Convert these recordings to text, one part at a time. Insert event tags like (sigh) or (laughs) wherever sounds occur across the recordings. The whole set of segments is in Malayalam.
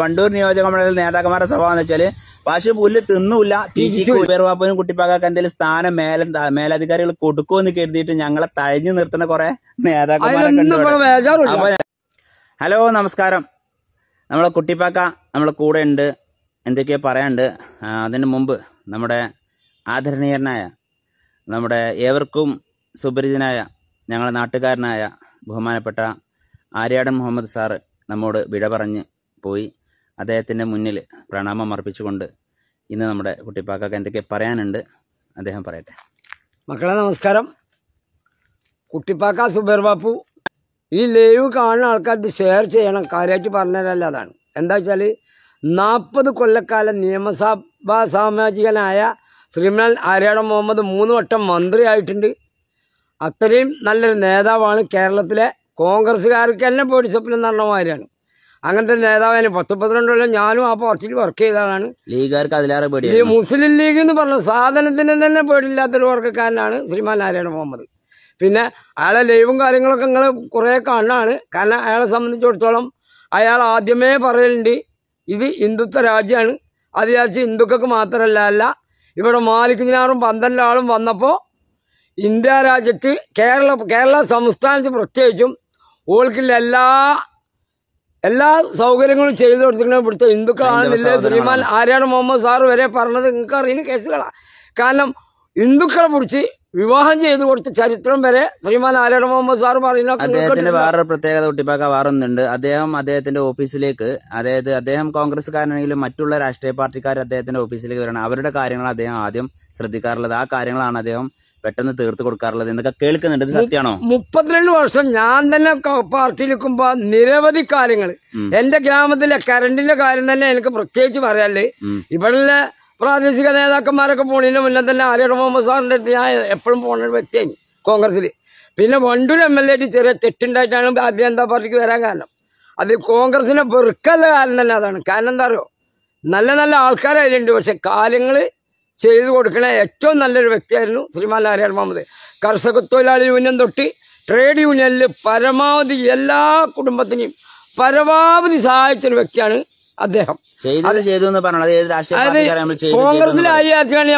വണ്ടൂർ നിയോജക മണ്ഡലത്തിൽ നേതാക്കന്മാരുടെ സഭ എന്ന് വെച്ചാല് പശു പുല്ല് തിന്നൂല തീറ്റിക്കുപ്പേർവാപ്പനും കുട്ടിപ്പാക്കൊക്കെ എന്തെങ്കിലും സ്ഥാനം മേല മേലധികാരികൾ കൊടുക്കുമെന്ന് കരുതിയിട്ട് ഞങ്ങളെ തഴഞ്ഞു നിർത്തുന്ന കുറെ നേതാക്കന്മാരൊക്കെ ഹലോ നമസ്കാരം നമ്മളെ കുട്ടിപ്പാക്ക നമ്മളെ കൂടെ ഉണ്ട് എന്തൊക്കെയാ പറയാണ്ട് അതിന് മുമ്പ് നമ്മുടെ ആദരണീയനായ നമ്മുടെ ഏവർക്കും സുപരിചിതനായ ഞങ്ങളെ നാട്ടുകാരനായ ബഹുമാനപ്പെട്ട ആര്യാടൻ മുഹമ്മദ് സാറ് നമ്മോട് വിട പറഞ്ഞ് പോയി അദ്ദേഹത്തിൻ്റെ മുന്നിൽ പ്രണാമം അർപ്പിച്ചുകൊണ്ട് ഇന്ന് നമ്മുടെ കുട്ടിപ്പാക്കൊക്കെ എന്തൊക്കെ പറയാനുണ്ട് അദ്ദേഹം പറയട്ടെ മക്കളെ നമസ്കാരം കുട്ടിപ്പാക്ക സുബേർ ബാപ്പു ഈ ലൈവ് കാണുന്ന ആൾക്കാർക്ക് ഷെയർ ചെയ്യണം കാര്യമായിട്ട് പറഞ്ഞതല്ല അതാണ് എന്താ വെച്ചാൽ നാൽപ്പത് കൊല്ലക്കാലം നിയമസഭാ സാമാജികനായ ശ്രീമൻ ആര്യാടം മുഹമ്മദ് മൂന്ന് വട്ടം മന്ത്രിയായിട്ടുണ്ട് അത്രയും നല്ലൊരു നേതാവാണ് കേരളത്തിലെ കോൺഗ്രസ്സുകാർക്ക് തന്നെ പേടിച്ചപ്പിലെന്ന് പറഞ്ഞ മാതിരിയാണ് അങ്ങനത്തെ നേതാവിന് പത്ത് പന്ത്രണ്ട് കൊല്ലം ഞാനും ആ പാർട്ടിയിൽ വർക്ക് ചെയ്തതാണ് ലീഗുകാർക്ക് അതിലേറെ പേടി മുസ്ലിം ലീഗ് എന്ന് പറഞ്ഞ സാധനത്തിന് തന്നെ പേടിയില്ലാത്തൊരു വർക്കക്കാരനാണ് ശ്രീമാൻ നാരായണ മുഹമ്മദ് പിന്നെ അയാളെ ലൈവും കാര്യങ്ങളൊക്കെ നിങ്ങൾ കുറേ കാണാണ് കാരണം അയാളെ സംബന്ധിച്ചിടത്തോളം അയാൾ ആദ്യമേ പറയലുണ്ട് ഇത് ഹിന്ദുത്വ രാജ്യമാണ് അത് വിചാരിച്ച് ഹിന്ദുക്കൾക്ക് മാത്രമല്ല അല്ല ഇവിടെ മാലിക്കുഞ്ഞാറും പന്ത്രണ്ട് ആളും വന്നപ്പോൾ ഇന്ത്യ രാജ്യത്ത് കേരള കേരള സംസ്ഥാനത്ത് പ്രത്യേകിച്ചും ഓൾക്കുള്ള എല്ലാ എല്ലാ സൗകര്യങ്ങളും ചെയ്തു കൊടുത്തിട്ടുണ്ട് ഇവിടുത്തെ ഹിന്ദുക്കളാണെന്നില്ലേ ശ്രീമാൻ ആര്യാട് മുഹമ്മദ് സാർ വരെ പറഞ്ഞത് നിങ്ങൾക്ക് അറിയുന്ന കേസുകളാണ് കാരണം ഹിന്ദുക്കളെ പിടിച്ച് വിവാഹം ചെയ്തു കൊടുത്ത ചരിത്രം വരെ ശ്രീമാൻ ആര്യാട് മുഹമ്മദ് സാർ പറയുന്ന അദ്ദേഹത്തിന്റെ വേറൊരു പ്രത്യേകത ഒട്ടിപ്പാക്ക വേറൊന്നുണ്ട് അദ്ദേഹം അദ്ദേഹത്തിന്റെ ഓഫീസിലേക്ക് അതായത് അദ്ദേഹം കോൺഗ്രസ്സുകാരനാണെങ്കിലും മറ്റുള്ള രാഷ്ട്രീയ പാർട്ടിക്കാർ അദ്ദേഹത്തിന്റെ ഓഫീസിലേക്ക് വരണം അവരുടെ കാര്യങ്ങൾ അദ്ദേഹം ആദ്യം ശ്രദ്ധിക്കാറുള്ളത് ആ കാര്യങ്ങളാണ് അദ്ദേഹം പെട്ടെന്ന് തീർത്ത് കൊടുക്കാറുള്ളത് എന്നൊക്കെ കേൾക്കുന്നുണ്ട് സത്യമാണോ മുപ്പത്തിരണ്ട് വർഷം ഞാൻ തന്നെ പാർട്ടിയിൽ നിൽക്കുമ്പോ നിരവധി കാര്യങ്ങൾ എന്റെ ഗ്രാമത്തിലെ കരണ്ടിന്റെ കാര്യം തന്നെ എനിക്ക് പ്രത്യേകിച്ച് പറയാല്ലേ ഇവിടെ പ്രാദേശിക നേതാക്കന്മാരൊക്കെ പോണതിന് മുന്നേ തന്നെ ആര്യട മുഹമ്മദ് സാറിന്റെ അടുത്ത് ഞാൻ എപ്പോഴും പോണ വ്യക്തിയായി കോൺഗ്രസിൽ പിന്നെ വണ്ടൂർ എം എൽ എ ചെറിയ തെറ്റുണ്ടായിട്ടാണ് ഭാരതീയ ജനതാ പാർട്ടിക്ക് വരാൻ കാരണം അത് കോൺഗ്രസിനെ വെറുക്കല്ല കാരണം തന്നെ അതാണ് കാരണം എന്താ അറിയോ നല്ല നല്ല ആൾക്കാരായിട്ടുണ്ട് പക്ഷെ കാര്യങ്ങള് ചെയ്തു കൊടുക്കണ ഏറ്റവും നല്ലൊരു വ്യക്തിയായിരുന്നു ശ്രീമാൻ നാരായണ മുഹമ്മദ് കർഷക തൊഴിലാളി യൂണിയൻ തൊട്ട് ട്രേഡ് യൂണിയനിൽ പരമാവധി എല്ലാ കുടുംബത്തിനെയും പരമാവധി സഹായിച്ചൊരു വ്യക്തിയാണ് അദ്ദേഹം കോൺഗ്രസിലെ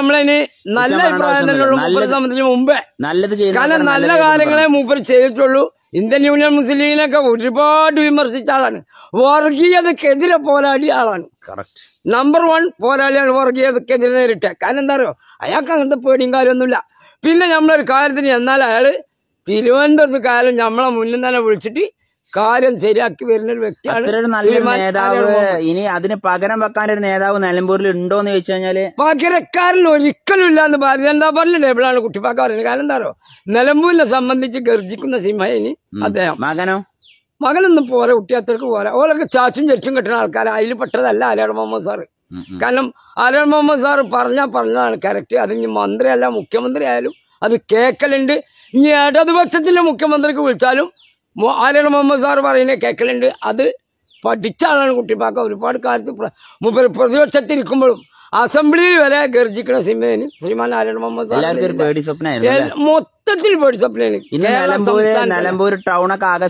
നമ്മളതിന് നല്ല അഭിപ്രായം മുമ്പേ കാരണം നല്ല കാര്യങ്ങളെ മൂപ്പർ ചെയ്തിട്ടുള്ളൂ ഇന്ത്യൻ യൂണിയൻ ലീഗിനൊക്കെ ഒരുപാട് വിമർശിച്ച ആളാണ് വർഗീയതക്കെതിരെ പോരാടിയ ആളാണ് കറക്റ്റ് നമ്പർ വൺ പോരാളിയാണ് വർഗീയതക്കെതിരെ നേരിട്ട കാരണം എന്താ പറയുക അയാൾക്ക് അങ്ങനത്തെ പേടിയും കാര്യമൊന്നുമില്ല പിന്നെ നമ്മളൊരു കാര്യത്തിന് എന്നാൽ അയാൾ തിരുവനന്തപുരത്ത് കാലം നമ്മളെ മുന്നിൽ തന്നെ വിളിച്ചിട്ട് കാര്യം ശരിയാക്കി വരുന്ന ഒരു വ്യക്തിയാണ് നല്ല നേതാവ് ഇനി അതിന് പകരം വെക്കാൻ ഒരു നേതാവ് നിലമ്പൂരിൽ ഉണ്ടോ എന്ന് ചോദിച്ചു കഴിഞ്ഞാല് പകരക്കാരൻ ഒരിക്കലും ഇല്ല എന്ന് പറഞ്ഞു എന്താ പറഞ്ഞ ടേബിളാണ് കുട്ടിപ്പാക്ക പറയുന്നത് കാരണം എന്താ നിലമ്പൂരിനെ സംബന്ധിച്ച് ഗർജിക്കുന്ന ഇനി അദ്ദേഹം മകനോ മകനൊന്നും പോരാ കുട്ടിയാത്തർക്ക് പോരാ ഓരൊക്കെ ചാച്ചും ചെറ്റും കിട്ടുന്ന ആൾക്കാർ അതിൽ പെട്ടതല്ല ആര്യാട് മുഹമ്മദ് സാറ് കാരണം ആര്യാട് മുഹമ്മദ് സാറ് പറഞ്ഞാൽ പറഞ്ഞതാണ് കറക്റ്റ് അത് ഇനി മന്ത്രിയല്ല മുഖ്യമന്ത്രി ആയാലും അത് കേക്കലുണ്ട് ഇനി ഇടതുപക്ഷത്തിന്റെ മുഖ്യമന്ത്രിക്ക് വിളിച്ചാലും ആലയുടെ മുഹമ്മദ് സാറ് പറയുന്നത് കേൾക്കലുണ്ട് അത് പഠിച്ചാലാണ് കുട്ടിപ്പാക്ക ഒരുപാട് കാലത്ത് പ്രതിപക്ഷത്തിരിക്കുമ്പോഴും അസംബ്ലിയിൽ വരെ ഗർജിക്കണ സിനിമയിൽ ശ്രീമാൻ ആലയുടെ മുഹമ്മദ് മൊത്തത്തിൽ പേടി സ്വപ്നമാണ് ടൗണൊക്കെ ആകെ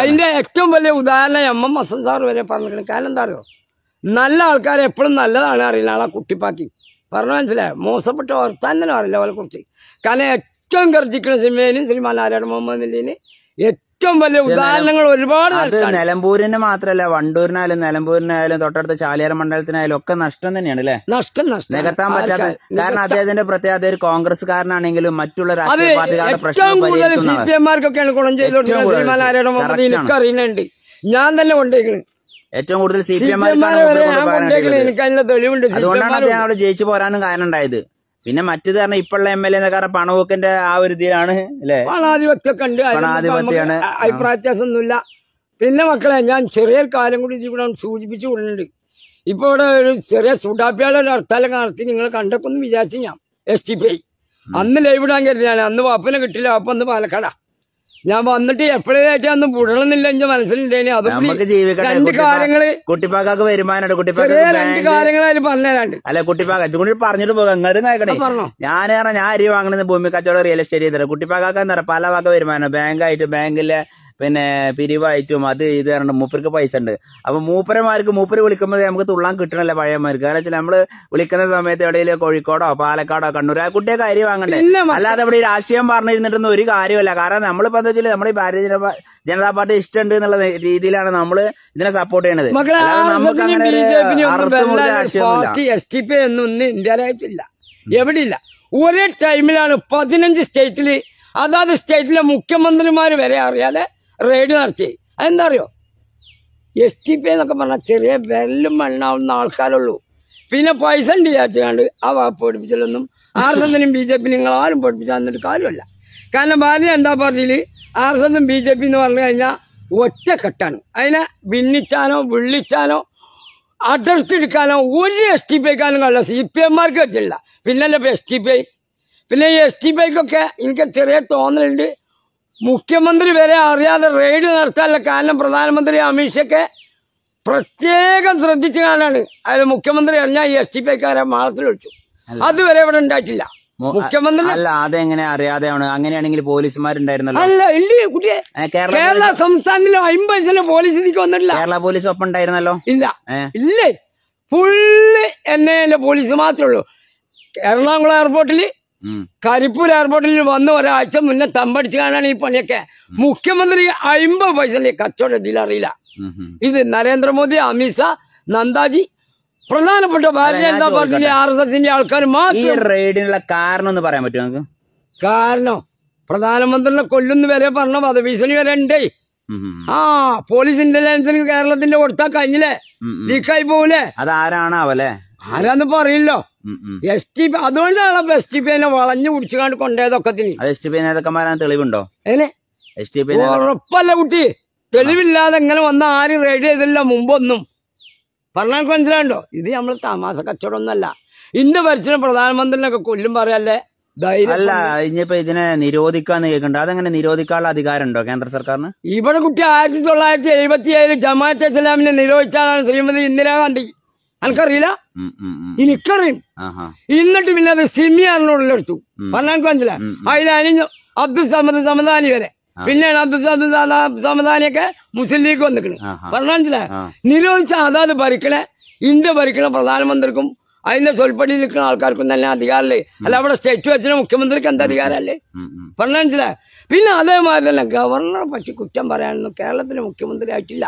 അതിന്റെ ഏറ്റവും വലിയ ഉദാഹരണം എം എം അസം സാർ വരെ പറഞ്ഞിരിക്കണം കാരണം എന്താ അറിയോ നല്ല ആൾക്കാരെ എപ്പോഴും നല്ലതാണ് അറിയില്ല ആളാ കുട്ടിപ്പാക്കി പറഞ്ഞു മനസ്സിലായോ മോശപ്പെട്ട തന്നെ അറിയില്ല അവരെ കുറിച്ച് കാരണം ഏറ്റവും ഗർജിക്കുന്ന സിനിമയിൽ ശ്രീമാൻ ആലയുടെ മുഹമ്മദിന് ഏറ്റവും ഏറ്റവും വലിയ ഉദാഹരണങ്ങൾ ഒരുപാട് അത് നിലമ്പൂരിന് മാത്രമല്ല വണ്ടൂരിനായാലും നിലമ്പൂരിനായാലും തൊട്ടടുത്ത ചാലിയാർ മണ്ഡലത്തിനായാലും ഒക്കെ നഷ്ടം തന്നെയാണ് അല്ലെ നഷ്ടം നഷ്ടം നികത്താൻ പറ്റാത്ത കാരണം അദ്ദേഹത്തിന്റെ പ്രത്യേകത ഒരു കോൺഗ്രസ്സുകാരനാണെങ്കിലും മറ്റുള്ള രാഷ്ട്രീയ പാർട്ടികളുടെ ഞാൻ തന്നെ കൊണ്ടേക്കുന്നത് ഏറ്റവും കൂടുതൽ സി പി എം അതുകൊണ്ടാണ് അദ്ദേഹം അവിടെ ജയിച്ചു പോരാനും കാരണം ഉണ്ടായത് പിന്നെ മറ്റേത് പറഞ്ഞാൽ ഇപ്പോഴുള്ള എം എൽ എ പറഞ്ഞ പണവൊക്കെ ആ ഒരു ഇതിലാണ് അല്ലേ പണാധിപത്യമാണ് അഭിപ്രായ പിന്നെ മക്കളെ ഞാൻ ചെറിയ കാലം കൂടി ഇവിടെ സൂചിപ്പിച്ചു കൊണ്ടുണ്ട് ഇപ്പൊ ഇവിടെ ഒരു ചെറിയ സുഡാപ്പിയാളെ ഒരു ഹർത്താലം നടത്തി നിങ്ങൾ കണ്ടൊക്കെ ഒന്ന് വിചാരിച്ചു ഞാൻ എസ് ടി പി ഐ അന്ന് ലൈവിടാൻ കരുതിയാണ് അന്ന് വാപ്പനെ കിട്ടില്ല വാപ്പ അന്ന് പാലക്കാടാ ഞാൻ വന്നിട്ട് എപ്പോഴേച്ചാ ഒന്നും പുഴലൊന്നില്ല എന്റെ മനസ്സിലുണ്ടേനെ അത് നമുക്ക് രണ്ട് കാര്യങ്ങള് കുട്ടിപ്പാക്കാക്ക് വരുമാനം രണ്ട് കാര്യങ്ങൾ അതിൽ പറഞ്ഞുതരാണ്ട് അല്ലെ കുട്ടിപ്പാക്ക ഇതുകൊണ്ട് പറഞ്ഞിട്ട് പോകാം എങ്ങനെ നോക്കണേ പറഞ്ഞോ ഞാൻ പറഞ്ഞാൽ ഞാൻ അരി വാങ്ങണെന്ന് ഭൂമി കച്ചവടം റിയൽ എസ്റ്റേറ്റ് ചെയ്തിട്ട് കുട്ടിപ്പാക്കാക്ക് എന്താ പല വക വരുമാനം ബാങ്കായിട്ട് ബാങ്കിലെ പിന്നെ പിരിവായിട്ടും അത് ഇത് പറഞ്ഞിട്ട് മൂപ്പർക്ക് പൈസ ഉണ്ട് അപ്പോൾ മൂപ്പരമാർക്ക് മൂപ്പര് വിളിക്കുമ്പോൾ നമുക്ക് തുള്ളാൻ കിട്ടണമല്ല പഴയമാർക്ക് കാരണം വെച്ചാൽ നമ്മൾ വിളിക്കുന്ന സമയത്ത് എവിടെയെങ്കിലും കോഴിക്കോടോ പാലക്കാടോ കണ്ണൂർ ആ കുട്ടിയെ കാര്യം വാങ്ങണ്ടേ അല്ലാതെ ഇവിടെ രാഷ്ട്രീയം പറഞ്ഞിരുന്നിട്ടൊന്നും ഒരു കാര്യമല്ല കാരണം നമ്മളിപ്പോൾ എന്താ വെച്ചാൽ നമ്മൾ ഭാരതീയ ജനതാ ജനതാ പാർട്ടി ഇഷ്ടമുണ്ട് എന്നുള്ള രീതിയിലാണ് നമ്മൾ ഇതിനെ സപ്പോർട്ട് ചെയ്യണത് നമുക്ക് ഇന്ത്യയിലായിട്ടില്ല എവിടെയില്ല ഒരേ ടൈമിലാണ് പതിനഞ്ച് സ്റ്റേറ്റില് അതാത് സ്റ്റേറ്റിലെ മുഖ്യമന്ത്രിമാർ വരെ അറിയാതെ റെയ്ഡ് നടത്തി അതെന്താ അറിയോ എസ് ടി പി എന്നൊക്കെ പറഞ്ഞാൽ ചെറിയ വെല്ലും മണ്ണാവുന്ന ആൾക്കാരുള്ളൂ പിന്നെ പൈസ ഉണ്ട് വിചാരിച്ചാണ്ട് ആ വാപ്പ് പഠിപ്പിച്ചില്ലൊന്നും ആർ എസ് എസിനും ബി ജെ പി നിങ്ങൾ ആരും പഠിപ്പിച്ചാൽ എന്നിട്ട് കാര്യമല്ല കാരണം ഭാര്യ എന്താ പാർട്ടിയിൽ ആർ എസ് എസും ബി ജെ പി എന്ന് പറഞ്ഞു കഴിഞ്ഞാൽ ഒറ്റക്കെട്ടാണ് അതിനെ ഭിന്നിച്ചാനോ വിള്ളിച്ചാനോ അടർത്തിയെടുക്കാനോ ഒരു എസ് ടി പി ഐക്കാനും കഴിയില്ല സി പി എമ്മാർക്ക് പറ്റില്ല പിന്നല്ലേ ഇപ്പം എസ് ടി പി ഐ പിന്നെ ഈ എസ് ടി പി ഐക്കൊക്കെ എനിക്ക് ചെറിയ തോന്നലുണ്ട് മുഖ്യമന്ത്രി വരെ അറിയാതെ റെയ്ഡ് നടത്താനുള്ള കാരണം പ്രധാനമന്ത്രി അമീഷയ്ക്ക് പ്രത്യേകം ശ്രദ്ധിച്ചു കാണാണ് അതായത് മുഖ്യമന്ത്രി അറിഞ്ഞാൽ ഈ എസ് പി പിക്കാരെ മാത്രം വെച്ചു അതുവരെ ഇവിടെ ഉണ്ടായിട്ടില്ല മുഖ്യമന്ത്രി അല്ല അതെങ്ങനെ അറിയാതെയാണ് അങ്ങനെയാണെങ്കിൽ പോലീസുമാരുണ്ടായിരുന്നല്ലോ അല്ല ഇല്ല കുട്ടിയെ കേരള സംസ്ഥാനത്തിലോ അമ്പത് പോലീസ് വന്നിട്ടില്ല കേരള പോലീസ് ഒപ്പം ഉണ്ടായിരുന്നല്ലോ ഇല്ല ഇല്ലേ ഫുള്ള് എന്നെ പോലീസ് മാത്രമേ ഉള്ളൂ എറണാകുളം എയർപോർട്ടിൽ കരിപ്പൂർ എയർപോർട്ടിൽ വന്ന ഒരാഴ്ച മുന്നേ തമ്പടിച്ച് കാണാണ് ഈ പണിയൊക്കെ മുഖ്യമന്ത്രി അമ്പത് പൈസ കച്ചവട ഇതിൽ അറിയില്ല ഇത് നരേന്ദ്രമോദി അമിത്ഷാ നന്ദാജി പ്രധാനപ്പെട്ട ഭാരതീയ ജനതാ പാർട്ടിന്റെ ആർ എസ് എസിന്റെ ആൾക്കാർ മാത്രം റെയ്ഡിനുള്ള കാരണം എന്ന് പറയാൻ പറ്റുമോ കാരണം പ്രധാനമന്ത്രിനെ കൊല്ലുന്ന വരെ പറഞ്ഞ വധഭീഷണി വരെ ഉണ്ട് ആ പോലീസ് ഇന്റലിജൻസിന് കേരളത്തിന്റെ കൊടുത്താ കഴിഞ്ഞില്ലേ ലീക്കായി പോകൂലേ അതാരാണാവല്ലേ ആരാന്നിപ്പോ അറിയില്ലോ എസ് ടി അതുകൊണ്ടാണ് എസ് ടി പിന്നെ വളഞ്ഞു കുടിച്ചുകൊണ്ട് കൊണ്ടേതൊക്കെ എസ് ടി പി നേതാക്കന്മാരാണ് തെളിവുണ്ടോ എസ് ടി പി ഉറപ്പല്ല കുട്ടി തെളിവില്ലാതെ എങ്ങനെ വന്ന ആരും റെഡി ചെയ്തില്ല മുമ്പൊന്നും പറഞ്ഞാൽ മനസ്സിലാണ്ടോ ഇത് നമ്മൾ താമസ കച്ചവടമൊന്നുമല്ല ഇന്ന് ഭരിച്ചിന് പ്രധാനമന്ത്രിനൊക്കെ കൊല്ലും പറയല്ലേ അല്ല ഇനിയിപ്പോ ഇതിനെ നിരോധിക്കാന്ന് കേൾക്കണ്ട അതെങ്ങനെ നിരോധിക്കാനുള്ള അധികാരം ഉണ്ടോ കേന്ദ്ര സർക്കാരിന് ഇവിടെ കുട്ടി ആയിരത്തി തൊള്ളായിരത്തി എഴുപത്തി ഏഴ് ജമാഅത്ത് ഇസ്ലാമിനെ നിരോധിച്ചാണ് ശ്രീമതി ഇന്ദിരാഗാന്ധി അനക്കറിയില്ല എനിക്കറിയും എന്നിട്ടും ഇല്ലാതെ സിമിയാറിനോട് എടുത്തു പതിനാല് പഞ്ചില അനിഞ്ഞു അബ്ദുൽ സമദ് സമദാനി വരെ പിന്നെയാണ് അബ്ദുൽ സമദ് സമദാനിയൊക്കെ മുസ്ലിം ലീഗ് വന്നിക്കണ് പതിനാഞ്ചില നിരോധിച്ച അതാത് ഭരിക്കണേ ഇന്ത്യ ഭരിക്കണ പ്രധാനമന്ത്രിക്കും അതിന്റെ തൊൽപ്പടിയിൽ നിൽക്കുന്ന ആൾക്കാർക്കും തന്നെ അധികാരമല്ലേ അല്ല അവിടെ സ്റ്റേറ്റ് വെച്ചിന് മുഖ്യമന്ത്രിക്ക് എന്താ അധികാരമല്ലേ പറഞ്ഞ മനസ്സിലായി പിന്നെ അതേമാതിരി തന്നെ ഗവർണർ പക്ഷെ കുറ്റം പറയാനൊന്നും കേരളത്തിന്റെ മുഖ്യമന്ത്രി ആയിട്ടില്ല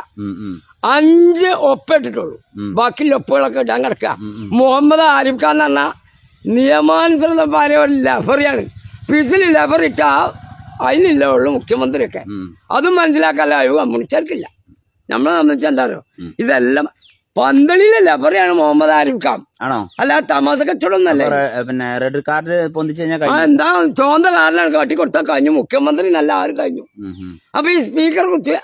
അഞ്ച് ഒപ്പിട്ടിട്ടുള്ളൂ ബാക്കി ഒപ്പുകളൊക്കെ ഇടാൻ കിടക്കുക മുഹമ്മദ് ആരിഫ് ഖാൻ എന്ന് പറഞ്ഞാൽ നിയമാനുസൃത ഭാര്യ ലഹറിയാണ് പിസിൽ ലഹറിട്ട അതിലില്ല മുഖ്യമന്ത്രിയൊക്കെ അതും മനസ്സിലാക്കാൻ കഴിവ് കമ്മ്യൂണിസ്റ്റുകാർക്കില്ല നമ്മളെ സംബന്ധിച്ച് എന്താ ഇതെല്ലാം പന്തളിയിലല്ല പറയാണ് മുഹമ്മദ് ആരിഫ് ഖാൻ ആണോ അല്ല തമാസ കച്ചവടമൊന്നല്ലേ പിന്നെ റെഡ് കാർഡ് പൊന്തിച്ചു കഴിഞ്ഞാൽ എന്താ ചോന്ത കാറിനാണ് കാട്ടിക്കൊടുത്താൽ കഴിഞ്ഞു മുഖ്യമന്ത്രി നല്ല ആര് കഴിഞ്ഞു അപ്പൊ ഈ സ്പീക്കറെ കുറിച്ച്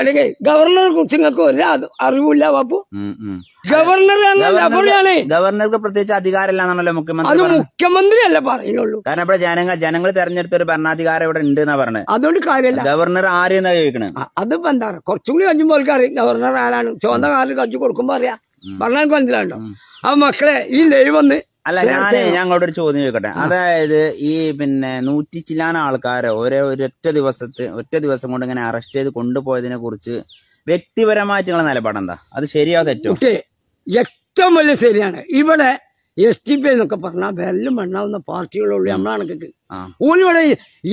അല്ലെങ്കിൽ ഗവർണർ കുറിച്ച് ഒരു അറിവില്ല ബാപ്പു ഗവർണർ ഗവർണർക്ക് പ്രത്യേകിച്ച് അധികാരമില്ലാന്നാണല്ലോ മുഖ്യമന്ത്രി അത് മുഖ്യമന്ത്രി അല്ല പറയുള്ളൂ കാരണം ഇവിടെ ജനങ്ങൾ ജനങ്ങൾ തെരഞ്ഞെടുത്ത ഒരു ഭരണാധികാരം ഇവിടെ ഉണ്ട് എന്നാ പറഞ്ഞത് അതുകൊണ്ട് കാര്യമില്ല ഗവർണർ ആരെന്നാ ചോദിക്കണേ അതിപ്പോ എന്താ കുറച്ചും കൂടി കഴിഞ്ഞപ്പോൾ ആൾക്കാർ ഗവർണർ ആരാണ് ചുവന്ന കാറിൽ കഴിച്ചു കൊടുക്കുമ്പോ അറിയാം ഭരണാധികാരത്തിലാണല്ലോ ആ മക്കളെ ഈ ലൈവ് വന്ന് അല്ല ഞാൻ ഞങ്ങളോട് ഒരു ചോദ്യം ചോദിക്കട്ടെ അതായത് ഈ പിന്നെ നൂറ്റി ചില്ലാന ആൾക്കാരെ ഒരേ ഒരൊറ്റ ദിവസത്തെ ഒറ്റ ദിവസം കൊണ്ട് ഇങ്ങനെ അറസ്റ്റ് ചെയ്ത് കൊണ്ടുപോയതിനെ കുറിച്ച് വ്യക്തിപരമായിട്ട് നിങ്ങളെ നിലപാടെന്താ അത് ശരിയാ തെറ്റോ ഏറ്റവും വലിയ ശരിയാണ് ഇവിടെ എസ് ടി പി എന്നൊക്കെ പറഞ്ഞാൽ വെല്ലും മണ്ണാവുന്ന പാർട്ടികളുള്ളൂ നമ്മളാണക്കൊക്കെ ഓലിവിടെ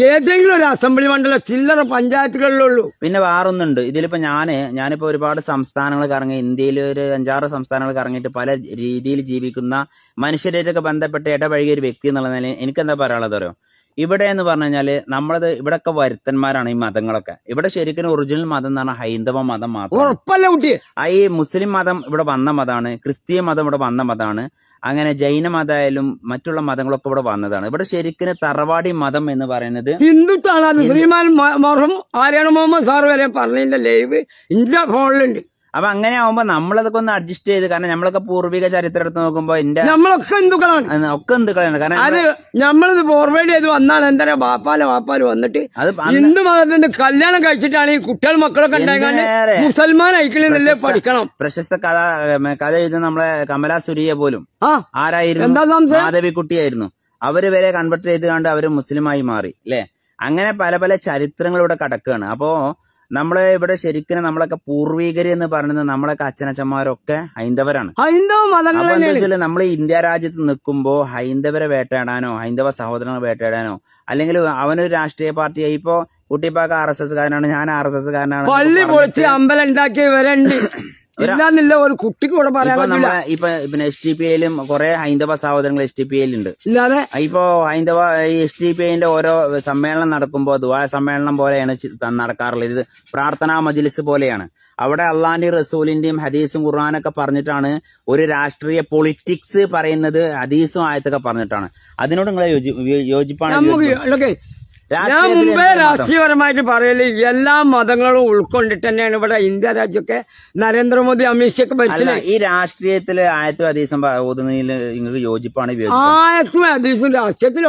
ഏതെങ്കിലും ഒരു അസംബ്ലി മണ്ഡലം ചില്ലറ പഞ്ചായത്തുകളിലുള്ളൂ പിന്നെ വേറൊന്നുണ്ട് ഇതിലിപ്പോ ഞാന് ഞാനിപ്പോ ഒരുപാട് സംസ്ഥാനങ്ങൾ കറങ്ങി ഇന്ത്യയിൽ ഒരു അഞ്ചാറ് സംസ്ഥാനങ്ങൾ കറങ്ങിയിട്ട് പല രീതിയിൽ ജീവിക്കുന്ന മനുഷ്യരായിട്ടൊക്കെ ബന്ധപ്പെട്ട് ഇടപഴകിയ ഒരു വ്യക്തി എന്നുള്ള നിലയിൽ എനിക്ക് എന്താ പറയാനുള്ളത് അറിയോ ഇവിടെ എന്ന് പറഞ്ഞു കഴിഞ്ഞാല് നമ്മളത് ഒക്കെ വരുത്തന്മാരാണ് ഈ മതങ്ങളൊക്കെ ഇവിടെ ശരിക്കും ഒറിജിനൽ മതം എന്ന് പറഞ്ഞാൽ ഹൈന്ദവ മതം മാത്രം ഈ മുസ്ലിം മതം ഇവിടെ വന്ന മതമാണ് ക്രിസ്തീയ മതം ഇവിടെ വന്ന മതമാണ് അങ്ങനെ ജൈന മതമായാലും മറ്റുള്ള മതങ്ങളൊക്കെ ഇവിടെ വന്നതാണ് ഇവിടെ ശരിക്കും തറവാടി മതം എന്ന് പറയുന്നത് ഹിന്ദുത്താണ് ശ്രീമാൻ മൊഹം ആര്യാണ് മുഹമ്മദ് സാർ വരെ പറഞ്ഞില്ല ലൈവ് ഇന്ത്യ ഫോണിലുണ്ട് അപ്പൊ അങ്ങനെ ആവുമ്പോ നമ്മളതൊക്കെ ഒന്ന് അഡ്ജസ്റ്റ് ചെയ്ത് കാരണം നമ്മളൊക്കെ പൂർവിക ചരിത്രം എടുത്ത് നോക്കുമ്പോ എന്റെ നമ്മളൊക്കെ ഹിന്ദുക്കളാണ് ഒക്കെ ഹിന്ദുക്കളാണ് കാരണം അത് നമ്മളിത് ഫോർവേഡ് ചെയ്ത് വന്നാണ് എന്താ ബാപ്പാല ബാപ്പാല് വന്നിട്ട് അത് ഹിന്ദു മതത്തിന്റെ കല്യാണം കഴിച്ചിട്ടാണ് ഈ കുട്ടികൾ മക്കളൊക്കെ മുസൽമാൻ ഐക്യല്ലേ പഠിക്കണം പ്രശസ്ത കഥ കഥ എഴുതുന്ന നമ്മളെ കമലാ സുരിയെ പോലും ആരായിരുന്നു മാധവിക്കുട്ടിയായിരുന്നു അവര് വരെ കൺവെർട്ട് ചെയ്ത് കണ്ട് അവര് മുസ്ലിമായി മാറി അല്ലെ അങ്ങനെ പല പല ചരിത്രങ്ങളിവിടെ കടക്കുകയാണ് അപ്പോ നമ്മളെ ഇവിടെ ശരിക്കും നമ്മളൊക്കെ പൂർവീകർ എന്ന് പറയുന്നത് നമ്മളൊക്കെ അച്ഛനച്ഛന്മാരൊക്കെ ഹൈന്ദവരാണ് ഹൈന്ദവ എന്താ നമ്മൾ ഇന്ത്യ രാജ്യത്ത് നിൽക്കുമ്പോൾ ഹൈന്ദവരെ വേട്ടയാടാനോ ഹൈന്ദവ സഹോദരങ്ങളെ വേട്ടയാടാനോ അല്ലെങ്കിൽ അവനൊരു രാഷ്ട്രീയ പാർട്ടി ഇപ്പോ കുട്ടിപ്പാക്ക ആർ എസ് എസ് കാരനാണ് ഞാൻ ആർ എസ് എസ് കാരനാണ് അമ്പലം ഉണ്ടാക്കിയവരുണ്ട് (coughs) ഇല്ലാന്നില്ല ഒരു കുട്ടിക്ക് ഇവിടെ പറയാൻ ഇപ്പൊ പിന്നെ എസ് ടി പി ഐയിലും കുറെ ഹൈന്ദവ സഹോദരങ്ങൾ എസ് ടി പി ഉണ്ട് ഇല്ലാതെ ഇപ്പോ ഹൈന്ദവ എസ് ടി പി ഐന്റെ ഓരോ സമ്മേളനം നടക്കുമ്പോൾ ദുവാ സമ്മേളനം പോലെയാണ് നടക്കാറുള്ളത് ഇത് പ്രാർത്ഥനാ മജിലിസ് പോലെയാണ് അവിടെ അള്ളാന്റെ റസൂലിന്റെയും ഹദീസും ഖുർആാനൊക്കെ പറഞ്ഞിട്ടാണ് ഒരു രാഷ്ട്രീയ പൊളിറ്റിക്സ് പറയുന്നത് ഹദീസും ആയത്തൊക്കെ പറഞ്ഞിട്ടാണ് അതിനോട് നിങ്ങളെ യോജിപ്പാണ് ഞാൻ മുമ്പേ രാഷ്ട്രീയപരമായിട്ട് പറയല് എല്ലാ മതങ്ങളും ഉൾക്കൊണ്ടിട്ട് തന്നെയാണ് ഇവിടെ ഇന്ത്യ രാജ്യമൊക്കെ നരേന്ദ്രമോദി അമിത്ഷയൊക്കെ ഭരിച്ചത് ഈ രാഷ്ട്രീയത്തിൽ ആയത്തും അതീസും ഓതുന്നതിൽ നിങ്ങൾക്ക് യോജിപ്പാണ് ആയത്തും അതീസും രാഷ്ട്രീയത്തിൽ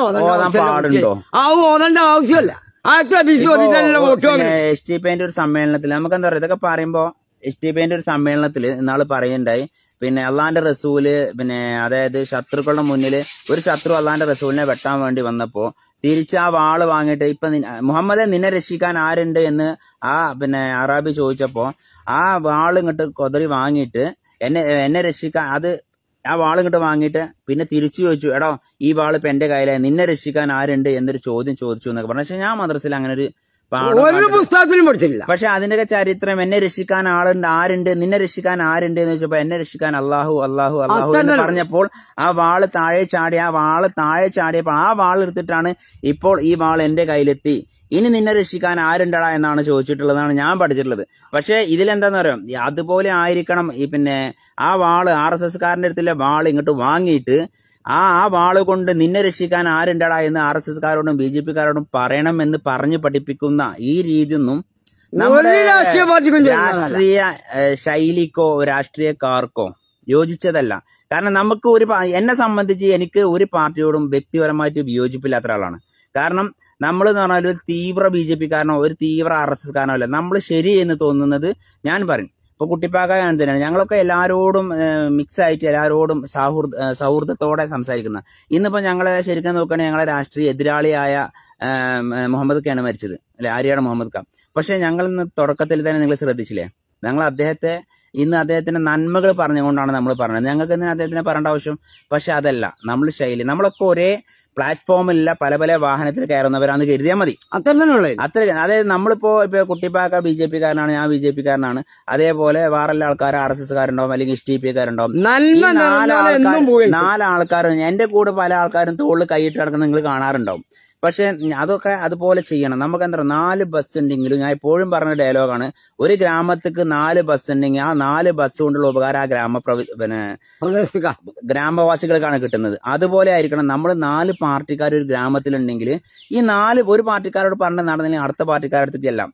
പാടുണ്ടോ ആ ഓതേണ്ട ആവശ്യമല്ല ആയത്തും അതീസും എസ് ടി പേന്റെ ഒരു സമ്മേളനത്തിൽ നമുക്ക് എന്താ പറയാ ഇതൊക്കെ പറയുമ്പോ എസ് ടി പേന്റെ ഒരു സമ്മേളനത്തിൽ ഇന്നാള് പറയുണ്ടായി പിന്നെ അള്ളാന്റെ റസൂല് പിന്നെ അതായത് ശത്രുക്കളുടെ മുന്നിൽ ഒരു ശത്രു അള്ളാന്റെ റസൂലിനെ വെട്ടാൻ വേണ്ടി വന്നപ്പോൾ തിരിച്ച് ആ വാള് വാങ്ങിയിട്ട് ഇപ്പൊ മുഹമ്മദെ നിന്നെ രക്ഷിക്കാൻ ആരുണ്ട് എന്ന് ആ പിന്നെ അറാബി ചോദിച്ചപ്പോൾ ആ വാള് ഇങ്ങോട്ട് കൊതറി വാങ്ങിയിട്ട് എന്നെ എന്നെ രക്ഷിക്കാൻ അത് ആ വാള് ഇങ്ങോട്ട് വാങ്ങിയിട്ട് പിന്നെ തിരിച്ചു ചോദിച്ചു എടോ ഈ വാള് ഇപ്പൊ എൻ്റെ കയ്യിലായി നിന്നെ രക്ഷിക്കാൻ ആരുണ്ട് എന്നൊരു ചോദ്യം ചോദിച്ചു എന്നൊക്കെ പറഞ്ഞു പക്ഷെ ഞാൻ മദ്രസയിൽ അങ്ങനെ ഒരു ഒരു പുസ്തകത്തിലും പഠിച്ചില്ല പക്ഷെ അതിന്റെ ചരിത്രം എന്നെ രക്ഷിക്കാൻ ആളുണ്ട് ആരുണ്ട് നിന്നെ രക്ഷിക്കാൻ ആരുണ്ട് എന്ന് വെച്ചപ്പോ എന്നെ രക്ഷിക്കാൻ അള്ളാഹു അള്ളാഹു അള്ളാഹു എന്ന് പറഞ്ഞപ്പോൾ ആ വാള് താഴെ ചാടി ആ വാള് താഴെ ചാടിയപ്പോൾ ആ വാൾ എടുത്തിട്ടാണ് ഇപ്പോൾ ഈ വാൾ എന്റെ കയ്യിലെത്തി ഇനി നിന്നെ രക്ഷിക്കാൻ ആരുണ്ടടാ എന്നാണ് ചോദിച്ചിട്ടുള്ളതാണ് ഞാൻ പഠിച്ചിട്ടുള്ളത് പക്ഷേ ഇതിലെന്താന്ന് പറയാം അതുപോലെ ആയിരിക്കണം ഈ പിന്നെ ആ വാള് ആർ എസ് കാരന്റെ അടുത്തുള്ള വാള് ഇങ്ങോട്ട് വാങ്ങിയിട്ട് ആ ആ വാള് കൊണ്ട് നിന്നെ രക്ഷിക്കാൻ ആരുണ്ടടാ എന്ന് ആർ എസ് എസ്കാരോടും ബി ജെ കാരോടും പറയണം എന്ന് പറഞ്ഞു പഠിപ്പിക്കുന്ന ഈ രീതിയൊന്നും രാഷ്ട്രീയ ശൈലിക്കോ രാഷ്ട്രീയക്കാർക്കോ യോജിച്ചതല്ല കാരണം നമുക്ക് ഒരു എന്നെ സംബന്ധിച്ച് എനിക്ക് ഒരു പാർട്ടിയോടും വ്യക്തിപരമായിട്ട് വിയോജിപ്പില്ലാത്ത ഒരാളാണ് കാരണം നമ്മൾ എന്ന് പറഞ്ഞാൽ ഒരു തീവ്ര ബി ജെ പിക്കാരനോ ഒരു തീവ്ര ആർ എസ് എസ്കാരനോ അല്ല നമ്മൾ ശരി എന്ന് തോന്നുന്നത് ഞാൻ പറയും ഇപ്പോൾ കുട്ടിപ്പാക്ക അങ്ങനെ തന്നെയാണ് ഞങ്ങളൊക്കെ എല്ലാവരോടും ആയിട്ട് എല്ലാവരോടും സൗഹൃദ സൗഹൃദത്തോടെ സംസാരിക്കുന്ന ഇന്നിപ്പോൾ ഞങ്ങൾ ശരിക്കും നോക്കുകയാണെങ്കിൽ ഞങ്ങളെ രാഷ്ട്രീയ എതിരാളിയായ മുഹമ്മദ് ഖാൻ മരിച്ചത് അല്ലെ ആര്യാട് മുഹമ്മദ് ഖാൻ പക്ഷേ ഞങ്ങൾ ഇന്ന് തുടക്കത്തിൽ തന്നെ നിങ്ങൾ ശ്രദ്ധിച്ചില്ലേ ഞങ്ങൾ അദ്ദേഹത്തെ ഇന്ന് അദ്ദേഹത്തിന്റെ നന്മകൾ പറഞ്ഞുകൊണ്ടാണ് നമ്മൾ പറഞ്ഞത് ഞങ്ങൾക്ക് ഇന്ന് അദ്ദേഹത്തിനെ പറയേണ്ട ആവശ്യം പക്ഷെ അതല്ല നമ്മൾ ശൈലി നമ്മളൊക്കെ ഒരേ പ്ലാറ്റ്ഫോമിലുള്ള പല പല വാഹനത്തിൽ കയറുന്നവരാണ് കരുതിയാൽ മതി അത്ര തന്നെയുള്ള അത്ര അതായത് നമ്മളിപ്പോ ഇപ്പൊ കുട്ടിപ്പാക്ക ബി ജെ കാരനാണ് ഞാൻ ബി ജെ കാരനാണ് അതേപോലെ വേറെല്ലാം ആൾക്കാർ ആർ എസ് കാരുണ്ടാവും അല്ലെങ്കിൽ എസ് ടി പിക്കാരുണ്ടാവും നാലാൾക്കാർ നാലാൾക്കാരും എന്റെ കൂടെ പല ആൾക്കാരും തോളിൽ കൈയിട്ട് കിടക്കുന്ന നിങ്ങൾ കാണാറുണ്ടാവും പക്ഷെ അതൊക്കെ അതുപോലെ ചെയ്യണം നമുക്ക് എന്താ പറയുക നാല് ബസ് ഉണ്ടെങ്കിലും ഞാൻ എപ്പോഴും പറഞ്ഞ ഡയലോഗാണ് ഒരു ഗ്രാമത്തിക്ക് നാല് ബസ് ഉണ്ടെങ്കിൽ ആ നാല് ബസ് കൊണ്ടുള്ള ഉപകാരം ആ ഗ്രാമ പിന്നെ ഗ്രാമവാസികൾക്കാണ് കിട്ടുന്നത് അതുപോലെ ആയിരിക്കണം നമ്മൾ നാല് പാർട്ടിക്കാർ ഒരു ഗ്രാമത്തിലുണ്ടെങ്കിൽ ഈ നാല് ഒരു പാർട്ടിക്കാരോട് പറഞ്ഞ നടന്നില്ലെങ്കിൽ അടുത്ത പാർട്ടിക്കാരടുത്ത് ചെല്ലാം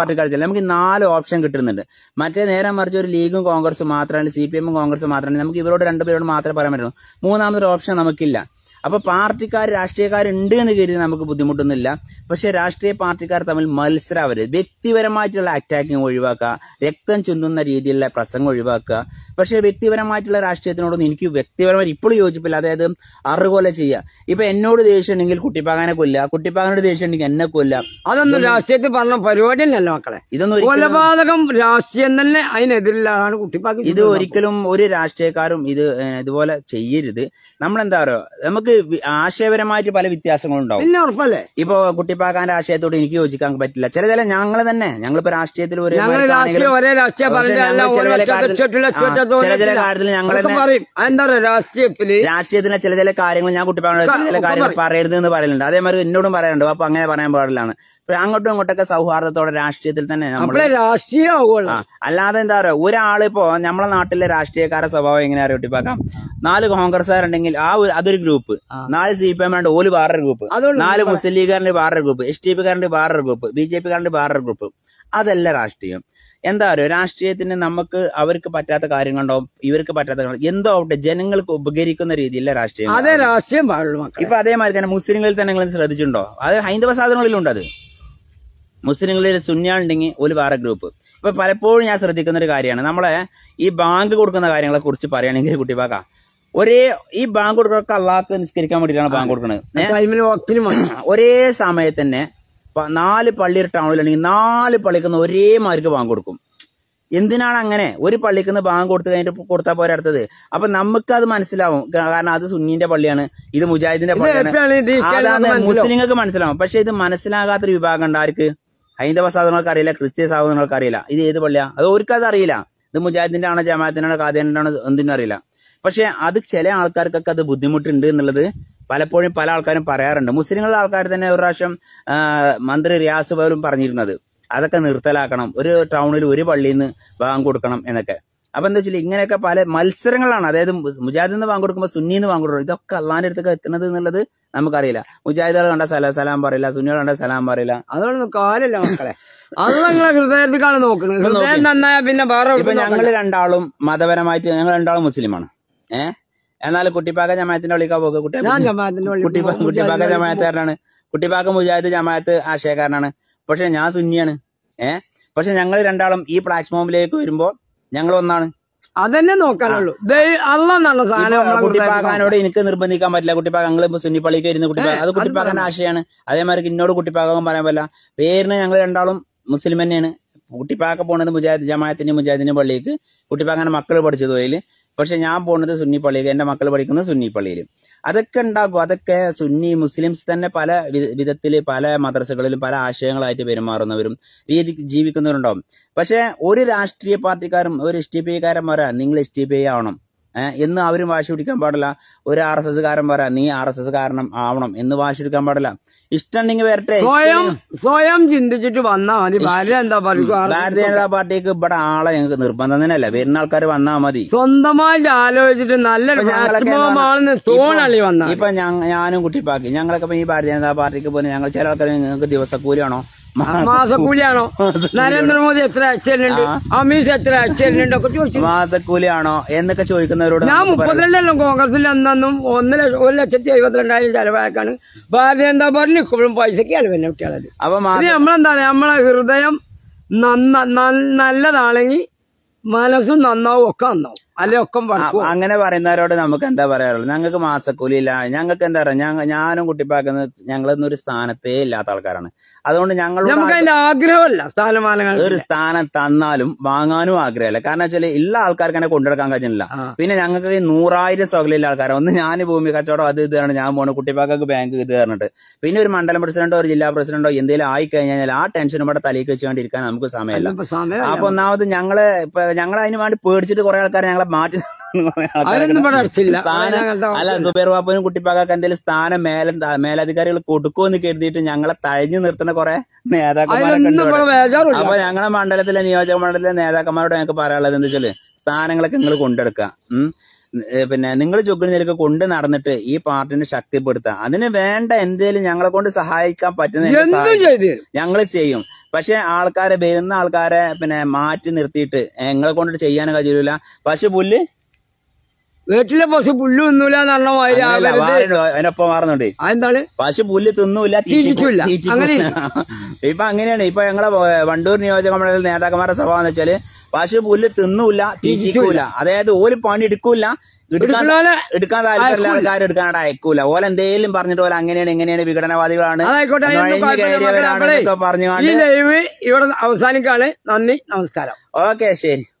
പാർട്ടിക്കാർ ചെല്ലാം നമുക്ക് നാല് ഓപ്ഷൻ കിട്ടുന്നുണ്ട് മറ്റേ നേരെ മറിച്ച് ഒരു ലീഗും കോൺഗ്രസും മാത്രമാണ് സി പി എമ്മും കോൺഗ്രസും മാത്രമാണ് നമുക്ക് ഇവരോട് രണ്ടുപേരോട് മാത്രമേ പറയാൻ പറ്റുള്ളൂ മൂന്നാമതൊരു ഓപ്ഷൻ നമുക്കില്ല അപ്പോൾ പാർട്ടിക്കാർ രാഷ്ട്രീയക്കാരുണ്ട് എന്ന് കരുതി നമുക്ക് ബുദ്ധിമുട്ടൊന്നുമില്ല പക്ഷെ രാഷ്ട്രീയ പാർട്ടിക്കാർ തമ്മിൽ മത്സരാവരുത് വ്യക്തിപരമായിട്ടുള്ള അറ്റാക്കിങ് ഒഴിവാക്കുക രക്തം ചിന്തുന്ന രീതിയിലുള്ള പ്രസംഗം ഒഴിവാക്കുക പക്ഷേ വ്യക്തിപരമായിട്ടുള്ള രാഷ്ട്രീയത്തിനോടൊന്നും എനിക്ക് വ്യക്തിപരമായി ഇപ്പോഴും യോജിപ്പില്ല അതായത് അറുകൊല ചെയ്യുക ഇപ്പൊ എന്നോട് ദേഷ്യം ഉണ്ടെങ്കിൽ കുട്ടിപ്പാകാനെ കൊല്ല കുട്ടിപ്പാകനോട് ദേഷ്യം ഉണ്ടെങ്കിൽ എന്നെ കൊല്ല അതൊന്നും രാഷ്ട്രീയത്തിൽ പറഞ്ഞ പരിപാടി അല്ലല്ലോ മക്കളെ ഇതൊന്നും കൊലപാതകം രാഷ്ട്രീയം തന്നെ അതിനെതിരിലാണ് കുട്ടിപ്പാക്ക് ഇത് ഒരിക്കലും ഒരു രാഷ്ട്രീയക്കാരും ഇത് ഇതുപോലെ ചെയ്യരുത് നമ്മളെന്താ പറയുക നമുക്ക് ആശയപരമായിട്ട് പല വ്യത്യാസങ്ങളുണ്ടാവും പിന്നെ ഉറപ്പല്ലേ ഇപ്പൊ കുട്ടിപ്പാക്കാന്റെ ആശയത്തോട് എനിക്ക് യോജിക്കാൻ പറ്റില്ല ചില ചില ഞങ്ങൾ തന്നെ ഞങ്ങളിപ്പോ രാഷ്ട്രീയത്തിൽ ഒരു ചില ചില കാര്യത്തിൽ രാഷ്ട്രീയത്തിലെ ചില ചില കാര്യങ്ങൾ ഞാൻ കുട്ടിപ്പാക്കാണ് കാര്യങ്ങൾ പറയരുത് എന്ന് പറയലുണ്ട് അതേമാതിരി എന്നോടും പറയാനുണ്ട് അപ്പൊ അങ്ങനെ പറയാൻ പാടില്ലാണ് അങ്ങോട്ടും ഇങ്ങോട്ടൊക്കെ സൗഹാർദ്ദത്തോടെ രാഷ്ട്രീയത്തിൽ തന്നെ നമ്മള് രാഷ്ട്രീയം അല്ലാതെ എന്താ പറയുക ഒരാളിപ്പോ നമ്മളെ നാട്ടിലെ രാഷ്ട്രീയക്കാരുടെ സ്വഭാവം എങ്ങനെ കുട്ടിപ്പാക്കാം നാല് കോൺഗ്രസ്സുകാരുണ്ടെങ്കിൽ ആ ഒരു അതൊരു ഗ്രൂപ്പ് നാല് സി പി എം ഓല് വേറൊരു ഗ്രൂപ്പ് നാല് മുസ്ലിം ലീഗുകാരന്റെ വേറൊരു ഗ്രൂപ്പ് എസ് ടി പിക്കാരന്റെ വേറൊരു ഗ്രൂപ്പ് ബി ജെ പിക്കാരന്റെ വേറൊരു ഗ്രൂപ്പ് അതല്ല രാഷ്ട്രീയം എന്താ പറയുക രാഷ്ട്രീയത്തിന് നമുക്ക് അവർക്ക് പറ്റാത്ത കാര്യങ്ങളുണ്ടോ ഇവർക്ക് പറ്റാത്ത എന്തോ ആവട്ടെ ജനങ്ങൾക്ക് ഉപകരിക്കുന്ന രീതിയില്ല രാഷ്ട്രീയം അതെ രാഷ്ട്രീയം ഇപ്പൊ അതേമാതിരി തന്നെ മുസ്ലിങ്ങളിൽ തന്നെ നിങ്ങൾ ശ്രദ്ധിച്ചിട്ടുണ്ടോ അത് ഹൈന്ദവ സാധനങ്ങളിലുണ്ട് അത് മുസ്ലിങ്ങളിൽ സുന്യാളുണ്ടെങ്കിൽ ഒരു വേറെ ഗ്രൂപ്പ് ഇപ്പൊ പലപ്പോഴും ഞാൻ ശ്രദ്ധിക്കുന്ന ഒരു കാര്യമാണ് നമ്മളെ ഈ ബാങ്ക് കൊടുക്കുന്ന കാര്യങ്ങളെ കുറിച്ച് പറയുകയാണെങ്കിൽ കുട്ടിപ്പാക്ക ഒരേ ഈ ബാങ്ക് കൊടുക്കുന്ന അള്ളാഹ്ക്ക് നിസ്കരിക്കാൻ വേണ്ടിയിട്ടാണ് ബാങ്ക് കൊടുക്കുന്നത് (clears throat) ഒരേ സമയത്ത് തന്നെ നാല് പള്ളി ടൗണിൽ അല്ലെങ്കിൽ നാല് പള്ളിക്കുന്ന ഒരേ മാർക്ക് ബാങ്ക് കൊടുക്കും എന്തിനാണ് അങ്ങനെ ഒരു പള്ളിക്കുന്ന ബാങ്ക് കൊടുത്ത് കഴിഞ്ഞിട്ട് കൊടുത്താൽ പോരാ അടുത്തത് അപ്പൊ നമുക്ക് അത് മനസ്സിലാവും കാരണം അത് സുന്നിന്റെ പള്ളിയാണ് ഇത് മുജാഹിദിന്റെ പള്ളിയാണ് മുസ്ലിങ്ങൾക്ക് മനസ്സിലാവും പക്ഷെ ഇത് മനസ്സിലാകാത്തൊരു വിഭാഗം ഉണ്ട് ആർക്ക് ഹൈന്ദവ സാധനങ്ങൾക്ക് അറിയില്ല ക്രിസ്ത്യ സാധനങ്ങൾക്ക് അറിയില്ല ഇത് ഏത് പള്ളിയാ അത് അവർക്കത് അറിയില്ല ഇത് മുജാഹിദിന്റെ ആണോ ജമാഅത്തിന്റെ ആണോ കാതേന്റെ ആണോ എന്തിനും അറിയില്ല പക്ഷെ അത് ചില ആൾക്കാർക്കൊക്കെ അത് ബുദ്ധിമുട്ടുണ്ട് എന്നുള്ളത് പലപ്പോഴും പല ആൾക്കാരും പറയാറുണ്ട് മുസ്ലിങ്ങളുടെ ആൾക്കാർ തന്നെ ഒരു പ്രാവശ്യം മന്ത്രി റിയാസ് പോലും പറഞ്ഞിരുന്നത് അതൊക്കെ നിർത്തലാക്കണം ഒരു ടൗണിൽ ഒരു പള്ളിയിൽ നിന്ന് ഭാഗം കൊടുക്കണം എന്നൊക്കെ അപ്പൊ എന്താ വെച്ചാൽ ഇങ്ങനെയൊക്കെ പല മത്സരങ്ങളാണ് അതായത് മുജാഹിദിൽ നിന്ന് വാങ്ങി കൊടുക്കുമ്പോൾ സുന്നി നിന്ന് വാങ്ങി ഇതൊക്കെ അള്ളാന്റെ അടുത്തൊക്കെ എത്തുന്നത് എന്നുള്ളത് നമുക്കറിയില്ല മുജാഹിദുകൾ കണ്ട സല സലാം പറയില്ല സുന്നികൾ കണ്ട സലാം പറയില്ല അതുകൊണ്ട് കാര്യമല്ല മക്കളെ (laughs) അത് ഹൃദയത്തിൽ ഹൃദയത്തിലേക്കാണ് നോക്കുന്നത് നന്നായ പിന്നെ വേറെ ഇപ്പൊ ഞങ്ങൾ രണ്ടാളും മതപരമായിട്ട് ഞങ്ങൾ രണ്ടാളും മുസ്ലിമാണ് ഏഹ് എന്നാൽ കുട്ടിപ്പാക്ക ജമാഅത്തിന്റെ വിളിക്കാൻ പോക്ക് കുട്ടിപ്പാക്ക കുട്ടിപ്പാക്ക ജമാഅത്തുകാരനാണ് കുട്ടിപ്പാക്ക മുജാഹിദ് ജമാഅത്ത് ആശയക്കാരനാണ് പക്ഷെ ഞാൻ സുന്നിയാണ് ഏഹ് പക്ഷെ ഞങ്ങൾ രണ്ടാളും ഈ പ്ലാറ്റ്ഫോമിലേക്ക് വരുമ്പോൾ ഞങ്ങൾ ഒന്നാണ് അതന്നെ നോക്കാനുള്ളൂ കുട്ടിപ്പാക്കാനോട് എനിക്ക് നിർബന്ധിക്കാൻ പറ്റില്ല കുട്ടിപ്പാക്ക ഞങ്ങൾ സുന്നിപ്പള്ളിക്ക് വരുന്ന കുട്ടിപ്പാക്ക അത് കുട്ടിപ്പാക്കാൻ ആശയാണ് അതേമാതിരി ഇന്നോട് കുട്ടിപ്പാക്കാൻ പറയാൻ പറ്റില്ല പേരിന് ഞങ്ങൾ രണ്ടാളും മുസ്ലിം തന്നെയാണ് കുട്ടിപ്പാക്ക പോണത് മുജാഹിദ് ജമാഅത്തിന്റെ മുജാഹിദിന്റെ പള്ളിക്ക് കുട്ടിപ്പാക്കാന്റെ മക്കൾ പഠിച്ചത് പോയില് പക്ഷെ ഞാൻ പോകുന്നത് സുന്നി പള്ളിയിൽ എൻ്റെ മക്കൾ പഠിക്കുന്നത് സുന്നി പള്ളിയിൽ അതൊക്കെ ഉണ്ടാകും അതൊക്കെ സുന്നി മുസ്ലിംസ് തന്നെ പല വിധത്തിൽ പല മദ്രസകളിലും പല ആശയങ്ങളായിട്ട് പെരുമാറുന്നവരും രീതി ജീവിക്കുന്നവരുണ്ടാവും പക്ഷെ ഒരു രാഷ്ട്രീയ പാർട്ടിക്കാരും ഒരു എസ് ടി പി കാരന്മാരാ നിങ്ങൾ എസ് ടി പി ആവണം എന്ന് അവരും വാശി പിടിക്കാൻ പാടില്ല ഒരു ആർ എസ് കാരൻ പറ നീ ആർ എസ് എസ് കാരണം ആവണം എന്ന് വാശി പിടിക്കാൻ പാടില്ല നിങ്ങൾ വരട്ടെ സ്വയം സ്വയം ചിന്തിച്ചിട്ട് വന്നാ മതി ഭാരതീയ ജനതാ പാർട്ടി ഭാരതീയ ജനതാ പാർട്ടിക്ക് ഇവിടെ ആളെ ഞങ്ങൾക്ക് നിർബന്ധം തന്നെയല്ല വരുന്ന ആൾക്കാർ വന്നാ മതി സ്വന്തമായിട്ട് ആലോചിച്ചിട്ട് നല്ലൊരു തോണള്ളി വന്ന ഇപ്പൊ ഞാനും കുട്ടിപ്പാക്കി ഞങ്ങളൊക്കെ ഈ ഭാരതീയ ജനതാ പാർട്ടിക്ക് പോയി ഞങ്ങൾ ചില ആൾക്കാർ നിങ്ങൾക്ക് ദിവസക്കൂലിയാണോ മാസക്കൂലിയാണോ നരേന്ദ്രമോദി എത്ര അച്ഛനുണ്ട് അമീഷ് എത്ര അച്ഛനുണ്ട് ഒക്കെ ചോദിച്ചു മാസക്കൂലിയാണോ എന്നൊക്കെ ചോദിക്കുന്നവരോട് ഞാൻ മുപ്പത്തിരണ്ടല്ലോ കോൺഗ്രസിൽ അന്നും ഒന്ന് ഒരു ലക്ഷത്തി എഴുപത്തിരണ്ടായിരം ചെലവാക്കാണ് ഭാരതീയ ജനതാ പാർട്ടിയിൽ ഇപ്പോഴും പൈസക്ക് പിന്നെ കുട്ടികളത് അപ്പൊ നമ്മളെന്താണ് നമ്മളെ ഹൃദയം നന്ന നല്ലതാണെങ്കിൽ മനസ്സും നന്നാവും ഒക്കെ നന്നാവും അങ്ങനെ പറയുന്നവരോട് നമുക്ക് എന്താ പറയാറുള്ളത് ഞങ്ങൾക്ക് മാസക്കൂലി ഇല്ല ഞങ്ങൾക്ക് എന്താ പറയാ ഞാനും കുട്ടിപ്പാക്കുന്ന ഞങ്ങളൊന്നും ഒരു സ്ഥാനത്തേ ഇല്ലാത്ത ആൾക്കാരാണ് അതുകൊണ്ട് ഞങ്ങൾ ആഗ്രഹമല്ല ഒരു സ്ഥാനം തന്നാലും വാങ്ങാനും ആഗ്രഹമില്ല കാരണം വെച്ചാൽ ഉള്ള ആൾക്കാർക്ക് എന്നെ കൊണ്ടെടുക്കാൻ കഴിഞ്ഞില്ല പിന്നെ ഞങ്ങൾക്ക് നൂറായിരം സൗകര്യമുള്ള ആൾക്കാരാണ് ഒന്ന് ഞാൻ ഭൂമി കച്ചവടം അത് ഇത് ഞാൻ പോണു കുട്ടിപ്പാക്കൾക്ക് ബാങ്ക് ഇത് തരണിട്ട് പിന്നെ ഒരു മണ്ഡലം പ്രസിഡന്റോ ഒരു ജില്ലാ പ്രസിഡന്റോ എന്തെങ്കിലും ആയി കഴിഞ്ഞാൽ ആ ടെൻഷനും ഇവിടെ തലേക്ക് വെച്ചുകൊണ്ടിരിക്കാൻ നമുക്ക് സമയമില്ല അപ്പൊ ഒന്നാമത് ഞങ്ങള് ഞങ്ങൾ അതിന് വേണ്ടി പേടിച്ചിട്ട് കുറെ ആൾക്കാർ ഞങ്ങൾ ഞങ്ങളെ മാറ്റി അല്ല സുബേർ ബാബുവിനും കുട്ടിപ്പാക്കാക്ക എന്തെങ്കിലും സ്ഥാനം മേല മേലധികാരികൾ കൊടുക്കുമെന്ന് കരുതിയിട്ട് ഞങ്ങളെ തഴഞ്ഞു നിർത്തുന്ന കുറെ നേതാക്കന്മാരൊക്കെ അപ്പൊ ഞങ്ങളെ മണ്ഡലത്തിലെ നിയോജക മണ്ഡലത്തിലെ നേതാക്കന്മാരോട് ഞങ്ങൾക്ക് പറയാനുള്ളത് എന്താ വെച്ചാല് സ്ഥാനങ്ങളൊക്കെ നിങ്ങൾ കൊണ്ടെടുക്കുക പിന്നെ നിങ്ങൾ ചൊക്കുന്ന കൊണ്ട് നടന്നിട്ട് ഈ പാർട്ടിനെ ശക്തിപ്പെടുത്താം അതിന് വേണ്ട എന്തേലും ഞങ്ങളെ കൊണ്ട് സഹായിക്കാൻ പറ്റുന്ന ഞങ്ങൾ ചെയ്യും പക്ഷെ ആൾക്കാരെ വരുന്ന ആൾക്കാരെ പിന്നെ മാറ്റി നിർത്തിയിട്ട് ഞങ്ങളെ കൊണ്ട് ചെയ്യാനും കഴിയില്ല പക്ഷെ പുല്ല് വീട്ടിലെ പശു പുല്ല് തിന്നൂല അതിനൊപ്പം മാറുന്നുണ്ട് എന്താണ് പശു പുല്ല് തിന്നൂല തിരിച്ചില്ല അങ്ങനെ ഇപ്പൊ അങ്ങനെയാണ് ഇപ്പൊ ഞങ്ങളെ വണ്ടൂർ നിയോജക മണ്ഡലം നേതാക്കന്മാരുടെ സഭ എന്ന് വെച്ചാല് പശു പുല്ല് തിന്നൂല തിരിക്കൂല അതായത് ഓല് പണി എടുക്കൂല എടുക്കാൻ എടുക്കാൻ താല്പര്യമില്ല ആൾക്കാർ എടുക്കാനായിട്ട് അയക്കൂല ഓല എന്തേലും പറഞ്ഞിട്ട് പോലെ അങ്ങനെയാണ് ഇങ്ങനെയാണ് വിഘടനവാദികളാണ് പറഞ്ഞു ഇവിടെ അവസാനിക്കാണ് നന്ദി നമസ്കാരം ഓക്കെ ശരി